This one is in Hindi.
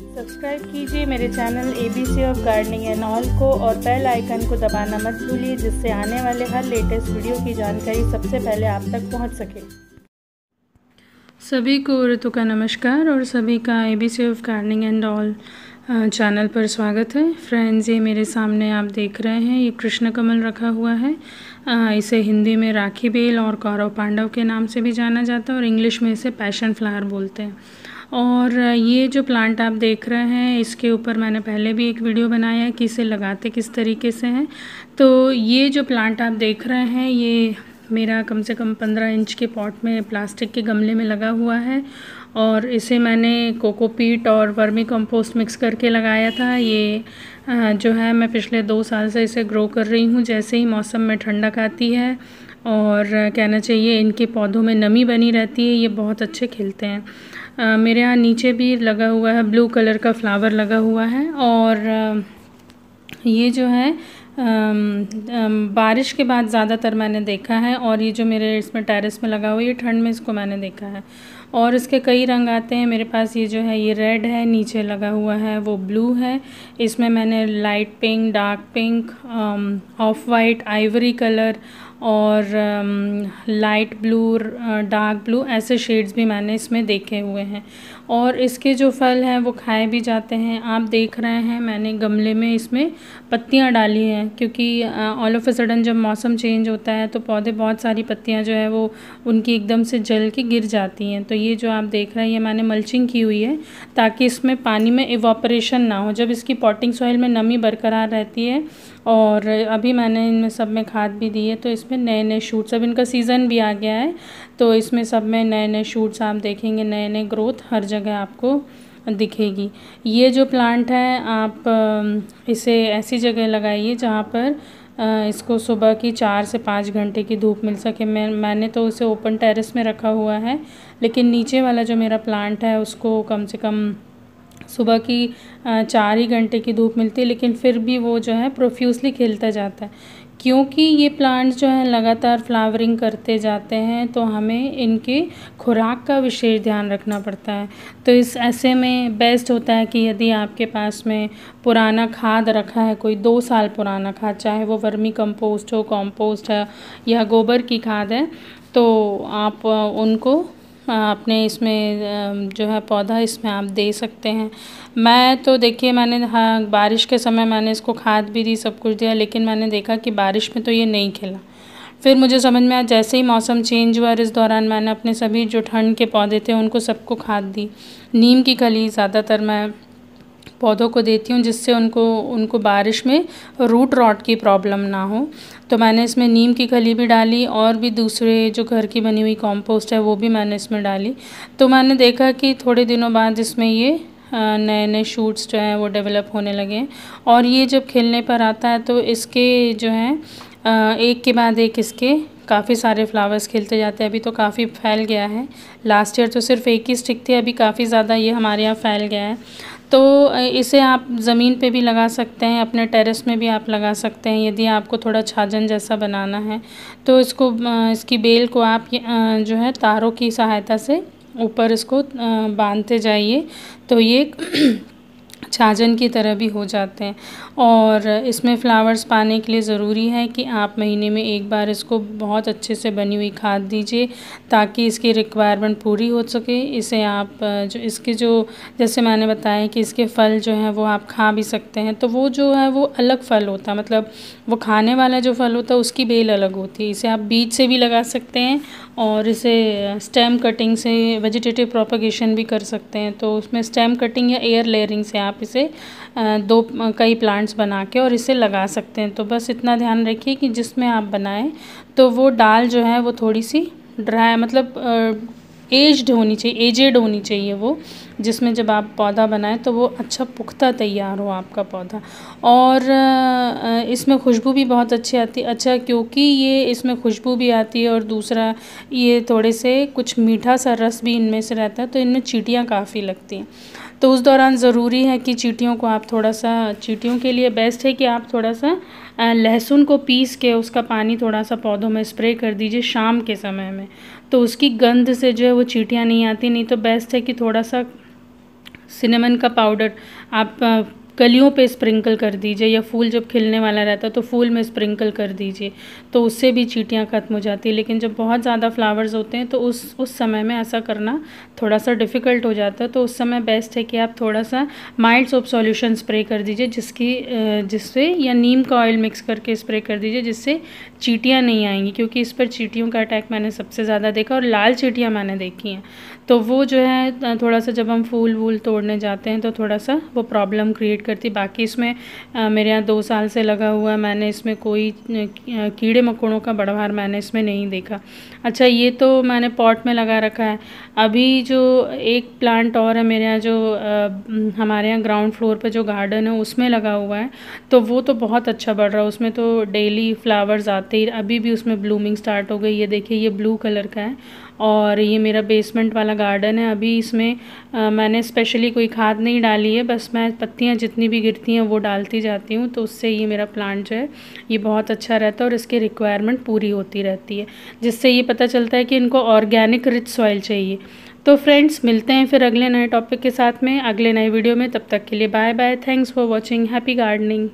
सब्सक्राइब कीजिए मेरे channel A B C of gardening and all को और बेल आइकन को दबाना मत भूलिए जिससे आने वाले हर लेटेस्ट वीडियो की जानकारी सबसे पहले आप तक पहुंच सके सभी को ऋतु का नमस्कार और सभी का A B C of gardening and all channel पर स्वागत है फ्रेंड्स ये मेरे सामने आप देख रहे हैं ये कृष्ण कमल रखा हुआ है इसे हिंदी में राखी बेल और कौरव पांडव के नाम से भी जाना जाता है और इंग्लिश में इसे पैशन फ्लावर बोलते हैं और ये जो प्लांट आप देख रहे हैं इसके ऊपर मैंने पहले भी एक वीडियो बनाया है कि इसे लगाते किस तरीके से हैं तो ये जो प्लांट आप देख रहे हैं ये मेरा कम से कम पंद्रह इंच के पॉट में प्लास्टिक के गमले में लगा हुआ है और इसे मैंने कोकोपीट और वर्मी कंपोस्ट मिक्स करके लगाया था ये जो है मैं पिछले दो साल से इसे ग्रो कर रही हूँ जैसे ही मौसम में ठंडक आती है और कहना चाहिए इनके पौधों में नमी बनी रहती है ये बहुत अच्छे खिलते हैं मेरे यहाँ नीचे भी लगा हुआ है ब्लू कलर का फ्लावर लगा हुआ है और ये जो है बारिश के बाद ज़्यादातर मैंने देखा है और ये जो मेरे इसमें टेरेस में लगा हुआ है ये ठंड में इसको मैंने देखा है और इसके कई रंग आते हैं मेरे पास ये जो है ये रेड है नीचे लगा हुआ है वो ब्लू है इसमें मैंने light pink dark pink off white ivory colour और लाइट ब्लू डार्क ब्लू ऐसे शेड्स भी मैंने इसमें देखे हुए हैं और इसके जो फल हैं वो खाए भी जाते हैं आप देख रहे हैं मैंने गमले में इसमें पत्तियां डाली हैं क्योंकि ऑल ऑफ अ सडन जब मौसम चेंज होता है तो पौधे बहुत सारी पत्तियां जो है वो उनकी एकदम से जल के गिर जाती हैं तो ये जो आप देख रहे हैं ये मैंने मल्चिंग की हुई है ताकि इसमें पानी में इवापरेशन ना हो जब इसकी पॉटिंग सॉइल में नमी बरकरार रहती है और अभी मैंने इनमें सब में खाद भी दी है तो इसमें नए नए शूट्स अब इनका सीज़न भी आ गया है तो इसमें सब में नए नए शूट्स आप देखेंगे नए नए ग्रोथ हर जगह आपको दिखेगी ये जो प्लांट है आप इसे ऐसी जगह लगाइए जहाँ पर इसको सुबह की चार से पाँच घंटे की धूप मिल सके मैं मैंने तो उसे ओपन टेरेस में रखा हुआ है लेकिन नीचे वाला जो मेरा प्लांट है उसको कम से कम सुबह की चार ही घंटे की धूप मिलती है लेकिन फिर भी वो जो है प्रोफ्यूसली खिलता जाता है क्योंकि ये प्लांट्स जो हैं लगातार फ्लावरिंग करते जाते हैं तो हमें इनकी खुराक का विशेष ध्यान रखना पड़ता है तो इस ऐसे में बेस्ट होता है कि यदि आपके पास में पुराना खाद रखा है कोई दो साल पुराना खाद चाहे वो वर्मी कंपोस्ट हो कंपोस्ट है या गोबर की खाद है तो आप उनको अपने हाँ, इसमें जो है पौधा इसमें आप दे सकते हैं मैं तो देखिए मैंने हाँ बारिश के समय मैंने इसको खाद भी दी सब कुछ दिया लेकिन मैंने देखा कि बारिश में तो ये नहीं खिला फिर मुझे समझ में आया जैसे ही मौसम चेंज हुआ और इस दौरान मैंने अपने सभी जो ठंड के पौधे थे उनको सबको खाद दी नीम की खली ज़्यादातर मैं पौधों को देती हूँ जिससे उनको उनको बारिश में रूट रॉट की प्रॉब्लम ना हो तो मैंने इसमें नीम की खली भी डाली और भी दूसरे जो घर की बनी हुई कॉम्पोस्ट है वो भी मैंने इसमें डाली तो मैंने देखा कि थोड़े दिनों बाद इसमें ये नए नए शूट्स जो हैं वो डेवलप होने लगे और ये जब खेलने पर आता है तो इसके जो हैं एक के बाद एक इसके काफ़ी सारे फ्लावर्स खिलते जाते हैं अभी तो काफ़ी फैल गया है लास्ट ईयर तो सिर्फ एक ही स्टिक थी अभी काफ़ी ज़्यादा ये हमारे यहाँ फैल गया है तो इसे आप ज़मीन पे भी लगा सकते हैं अपने टेरेस में भी आप लगा सकते हैं यदि आपको थोड़ा छाजन जैसा बनाना है तो इसको इसकी बेल को आप जो है तारों की सहायता से ऊपर इसको बांधते जाइए तो ये छाजन की तरह भी हो जाते हैं और इसमें फ़्लावर्स पाने के लिए ज़रूरी है कि आप महीने में एक बार इसको बहुत अच्छे से बनी हुई खाद दीजिए ताकि इसकी रिक्वायरमेंट पूरी हो सके इसे आप जो इसके जो जैसे मैंने बताया कि इसके फल जो हैं वो आप खा भी सकते हैं तो वो जो है वो अलग फल होता है मतलब वो खाने वाला जो फल होता है उसकी बेल अलग होती है इसे आप बीज से भी लगा सकते हैं और इसे स्टेम कटिंग से वेजिटेटिव प्रोपगेशन भी कर सकते हैं तो उसमें स्टेम कटिंग या एयर लेयरिंग से आप से दो कई प्लांट्स बना के और इसे लगा सकते हैं तो बस इतना ध्यान रखिए कि जिसमें आप बनाएं तो वो डाल जो है वो थोड़ी सी ड्राई मतलब एज्ड होनी चाहिए एजेड होनी चाहिए वो जिसमें जब आप पौधा बनाएं तो वो अच्छा पुख्ता तैयार हो आपका पौधा और इसमें खुशबू भी बहुत अच्छी आती है अच्छा क्योंकि ये इसमें खुशबू भी आती है और दूसरा ये थोड़े से कुछ मीठा सा रस भी इनमें से रहता है तो इनमें चीटियाँ काफ़ी लगती हैं तो उस दौरान ज़रूरी है कि चीटियों को आप थोड़ा सा चीटियों के लिए बेस्ट है कि आप थोड़ा सा लहसुन को पीस के उसका पानी थोड़ा सा पौधों में स्प्रे कर दीजिए शाम के समय में तो उसकी गंध से जो है वो चीटियाँ नहीं आती नहीं तो बेस्ट है कि थोड़ा सा सिनेमन का पाउडर आप गलियों पे स्प्रिंकल कर दीजिए या फूल जब खिलने वाला रहता है तो फूल में स्प्रिंकल कर दीजिए तो उससे भी चीटियाँ ख़त्म हो जाती है लेकिन जब बहुत ज़्यादा फ्लावर्स होते हैं तो उस उस समय में ऐसा करना थोड़ा सा डिफ़िकल्ट हो जाता है तो उस समय बेस्ट है कि आप थोड़ा सा माइल्ड सोप सॉल्यूशन स्प्रे कर दीजिए जिसकी जिससे या नीम का ऑयल मिक्स करके स्प्रे कर दीजिए जिससे चीटियाँ नहीं आएंगी क्योंकि इस पर चीटियों का अटैक मैंने सबसे ज़्यादा देखा और लाल चीटियाँ मैंने देखी हैं तो वो जो है थोड़ा सा जब हम फूल वूल तोड़ने जाते हैं तो थोड़ा सा वो प्रॉब्लम क्रिएट करती बाकी इसमें आ, मेरे यहाँ दो साल से लगा हुआ है मैंने इसमें कोई कीड़े मकोड़ों का बढ़वार मैंने इसमें नहीं देखा अच्छा ये तो मैंने पॉट में लगा रखा है अभी जो एक प्लांट और है मेरे यहाँ जो आ, हमारे यहाँ ग्राउंड फ्लोर पर जो गार्डन है उसमें लगा हुआ है तो वो तो बहुत अच्छा बढ़ रहा है उसमें तो डेली फ्लावर्स आते ही अभी भी उसमें ब्लूमिंग स्टार्ट हो गई ये देखिए ये ब्लू कलर का है और ये मेरा बेसमेंट वाला गार्डन है अभी इसमें आ, मैंने स्पेशली कोई खाद नहीं डाली है बस मैं पत्तियाँ जितनी भी गिरती हैं वो डालती जाती हूँ तो उससे ये मेरा प्लांट जो है ये बहुत अच्छा रहता है और इसकी रिक्वायरमेंट पूरी होती रहती है जिससे ये पता चलता है कि इनको ऑर्गेनिक रिच सॉइल चाहिए तो फ्रेंड्स मिलते हैं फिर अगले नए टॉपिक के साथ में अगले नए वीडियो में तब तक के लिए bye bye thanks for watching happy gardening